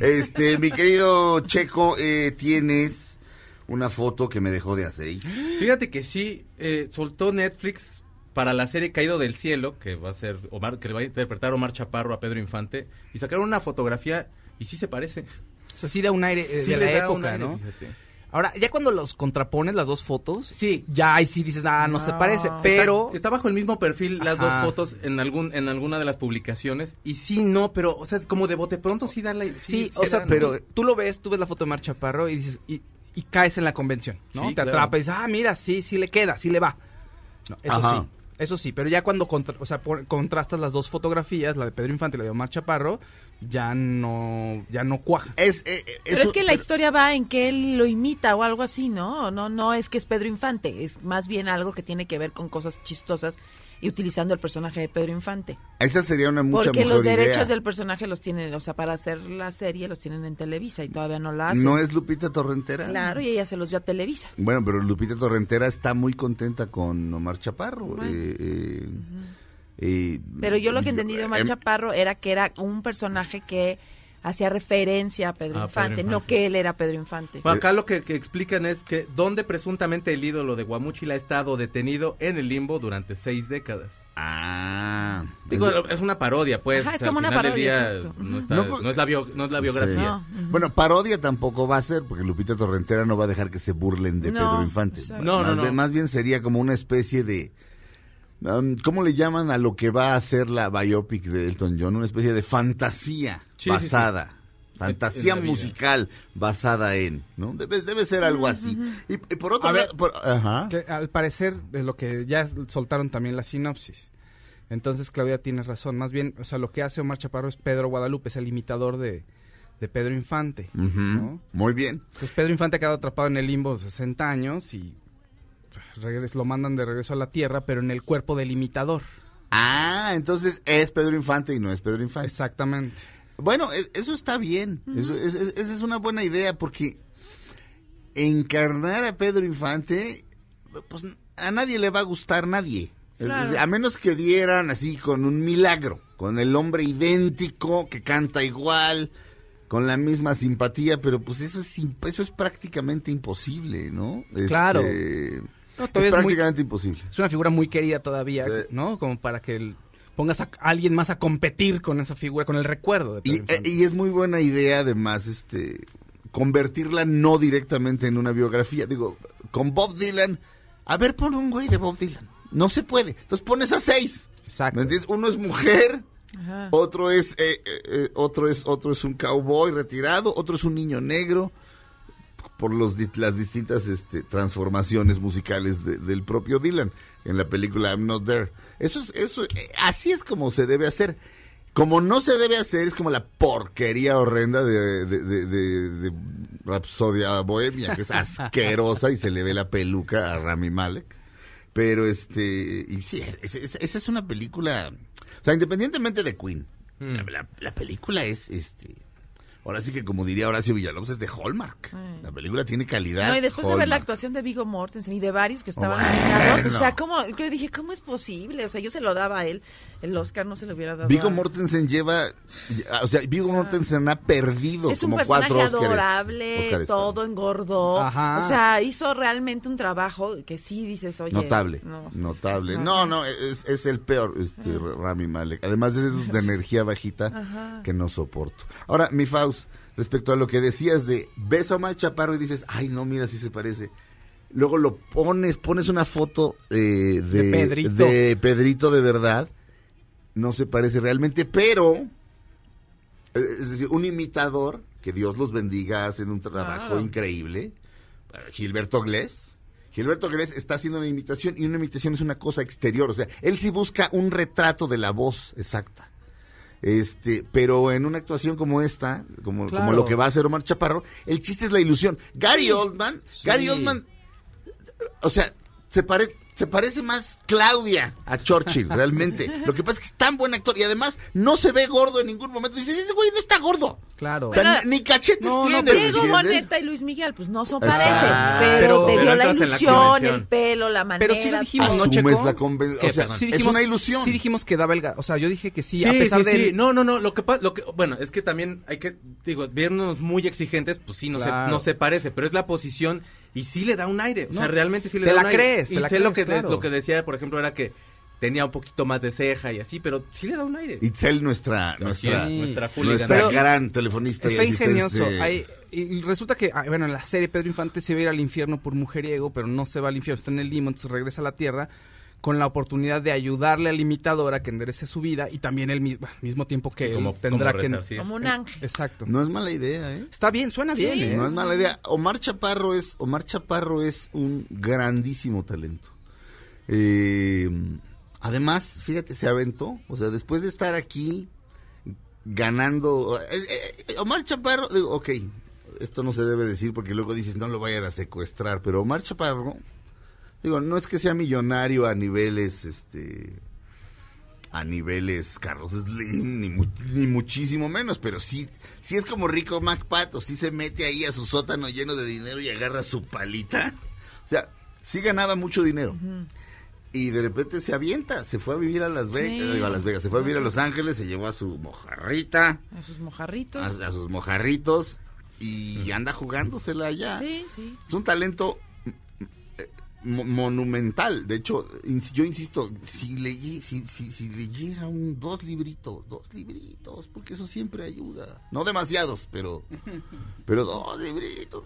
Este, mi querido Checo, eh, tienes una foto que me dejó de hacer. Fíjate que sí, eh, soltó Netflix para la serie Caído del Cielo, que va a ser Omar, que le va a interpretar Omar Chaparro a Pedro Infante, y sacaron una fotografía y sí se parece. O sea, sí da un aire eh, de la época, ¿no? Ahora, ya cuando los contrapones las dos fotos, sí. ya ahí sí dices, ah, no, se parece, pero... Está, bajo el mismo perfil las dos fotos en algún en alguna de las publicaciones y sí, no, pero, o sea, como de bote pronto sí da Sí, o sea, pero tú lo ves, tú ves la foto de Mar Chaparro y dices, y, caes en la convención, ¿no? Te atrapa y dices, ah, mira, sí, sí le queda, sí le va. eso sí. Eso sí, pero ya cuando o sea, contrastas las dos fotografías, la de Pedro Infante y la de Omar Chaparro, ya no, ya no cuaja. Es, eh, eh, pero es que la historia va en que él lo imita o algo así, ¿no? No, no es que es Pedro Infante, es más bien algo que tiene que ver con cosas chistosas y utilizando el personaje de Pedro Infante. Esa sería una mucha Porque los derechos del personaje los tienen, o sea, para hacer la serie los tienen en Televisa y todavía no la hacen. ¿No es Lupita Torrentera? Claro, y ella se los dio a Televisa. Bueno, pero Lupita Torrentera está muy contenta con Omar Chaparro. Eh, eh, eh, Pero yo lo que he entendido de em, Chaparro era que era un personaje que hacía referencia a Pedro, ah, Infante, no que él era Pedro Infante. acá lo que, explican es que donde presuntamente el ídolo de Guamuchil ha estado detenido en el limbo durante seis décadas. Ah. es, una parodia, pues. es una parodia. no, es la biografía. Bueno, parodia tampoco va a ser, porque Lupita Torrentera no va a dejar que se burlen de Pedro Infante. no, no. Más bien sería como una especie de ¿cómo le llaman a lo que va a ser la biopic de Elton John? Una especie de fantasía basada. Fantasía musical basada en, ¿no? Debe, ser algo así. Y, por otro lado, al parecer de lo que ya soltaron también la sinopsis. Entonces, Claudia, tienes razón. Más bien, o sea, lo que hace Omar Chaparro es Pedro Guadalupe, es el imitador de, Pedro Infante. Muy bien. Pues Pedro Infante ha quedado atrapado en el limbo 60 años y regres, lo mandan de regreso a la Tierra, pero en el cuerpo del imitador. Ah, entonces es Pedro Infante y no es Pedro Infante. Exactamente. Bueno, e-, eso está bien. eso, es, esa es una buena idea porque encarnar a Pedro Infante, pues a nadie le va a gustar nadie. A menos que dieran así con un milagro, con el hombre idéntico, que canta igual, con la misma simpatía, pero pues eso es, eso es prácticamente imposible, ¿no? Claro. Este, es, prácticamente imposible. Es una figura muy querida todavía, ¿no? Como para que pongas a alguien más a competir con esa figura, con el recuerdo. Eh, y, es muy buena idea, además, este convertirla no directamente en una biografía. Digo, con Bob Dylan, a ver, pon un güey de Bob Dylan. No se puede. Entonces pones a seis. Exacto. ¿Me Uno es mujer, otro es eh, eh, otro es otro es un cowboy retirado, otro es un niño negro por los, las distintas este, transformaciones musicales del propio Dylan en la película I'm Not There. Eso eso, eh, así es como se debe hacer. Como no se debe hacer, es como la porquería horrenda de, de, de, Rapsodia Bohemia, que es asquerosa y se le ve la peluca a Rami Malek. Pero este, y sí, esa es una película, o sea, independientemente de Queen, mm. la, la, película es este Ahora sí que, como diría Horacio Villalobos, es de Hallmark. Ah. La película tiene calidad. No, y después de ver la actuación de Vigo Mortensen y de varios que estaban bueno. o sea, ¿cómo? dije, ¿cómo es posible? O sea, yo se lo daba a él, el Oscar no se lo hubiera dado. Vigo Mortensen lleva, o sea, Vigo Mortensen ha perdido es como un personaje adorable, todo engordó. O sea, hizo realmente un trabajo que sí dices, oye. Notable. notable. No, no, es, el peor, este, ah. Rami Malek. Además de eso, de energía bajita que no soporto. Ahora, mi favor respecto a lo que decías de beso a más Chaparro y dices, ay, no, mira, sí se parece. Luego lo pones, pones una foto eh, de, de, Pedrito. de verdad. No se parece realmente, pero eh, es decir, un imitador, que Dios los bendiga, hacen un trabajo increíble. Eh, Gilberto Glés. Gilberto Glés está haciendo una imitación y una imitación es una cosa exterior. O sea, él sí busca un retrato de la voz exacta. Este, pero en una actuación como esta, como, como lo que va a hacer Omar Chaparro, el chiste es la ilusión. Gary Oldman, Gary Oldman, o sea, se parece se parece más Claudia a Churchill, realmente. Lo que pasa es que es tan buen actor y además no se ve gordo en ningún momento. Dices, ese güey no está gordo. Claro. O ni cachetes tiene. No, Diego Boneta y Luis Miguel, pues no son parecen, pero, te dio la ilusión, el pelo, la manera. Pero sí dijimos, o sea, es una ilusión. Sí dijimos que daba el... O sea, yo dije que sí, a pesar sí, de... Sí. No, no, no, lo que pasa... Lo que, bueno, es que también hay que... Digo, vernos muy exigentes, pues sí, no, se, no se parece, pero es la posición y sí le da un aire. O sea, realmente sí le da un aire. Crees, te la crees, lo que decía, por ejemplo, era que tenía un poquito más de ceja y así, pero sí le da un aire. Itzel, nuestra, nuestra, nuestra, gran telefonista. Está ingenioso. y resulta que, ah, bueno, en la serie Pedro Infante se va a ir al infierno por mujeriego, pero no se va al infierno, está en el limo, entonces regresa a la tierra con la oportunidad de ayudarle al imitador a que enderece su vida y también el mismo, mismo tiempo que tendrá que... Como un eh, ángel. Exacto. No es mala idea, ¿eh? Está bien, suena bien. ¿eh? No es mala idea. Omar Chaparro es, Omar Chaparro es un grandísimo talento. Eh, además, fíjate, se aventó. O sea, después de estar aquí ganando. Eh, eh, eh, Omar Chaparro, digo, ok, esto no se debe decir porque luego dices no lo vayan a secuestrar, pero Omar Chaparro, digo, no es que sea millonario a niveles, este, a niveles Carlos Slim, ni, muchísimo menos, pero sí, sí es como rico Mac MacPato, sí se mete ahí a su sótano lleno de dinero y agarra su palita. O sea, sí ganaba mucho dinero y de repente se avienta, se fue a vivir a Las Vegas, Las Vegas, se fue a vivir a Los Ángeles, se llevó a su mojarrita, a sus mojarritos, a, a sus mojarritos y anda jugándosela allá. Sí, sí. Es un talento monumental. De hecho, yo insisto, si, leí, si, si, leyera un, dos libritos, dos libritos, porque eso siempre ayuda. No demasiados, pero, pero dos libritos.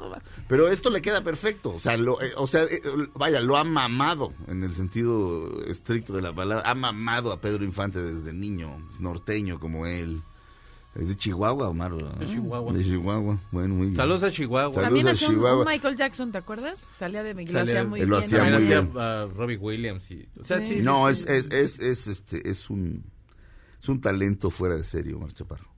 Pero esto le queda perfecto. O sea, lo, eh, o sea eh, eh, vaya, lo ha mamado en el sentido estricto de la palabra. Ha mamado a Pedro Infante desde niño, norteño como él. Es de Chihuahua, Omar. De Chihuahua. De Chihuahua. Bueno, muy bien. Saludos a Chihuahua. También hacía un Michael Jackson, ¿te acuerdas? Salía de lo hacía muy bien. Lo hacía Robbie Williams. sí. no, es, es, es, este, es, un, es un talento fuera de serio, Omar Chaparro.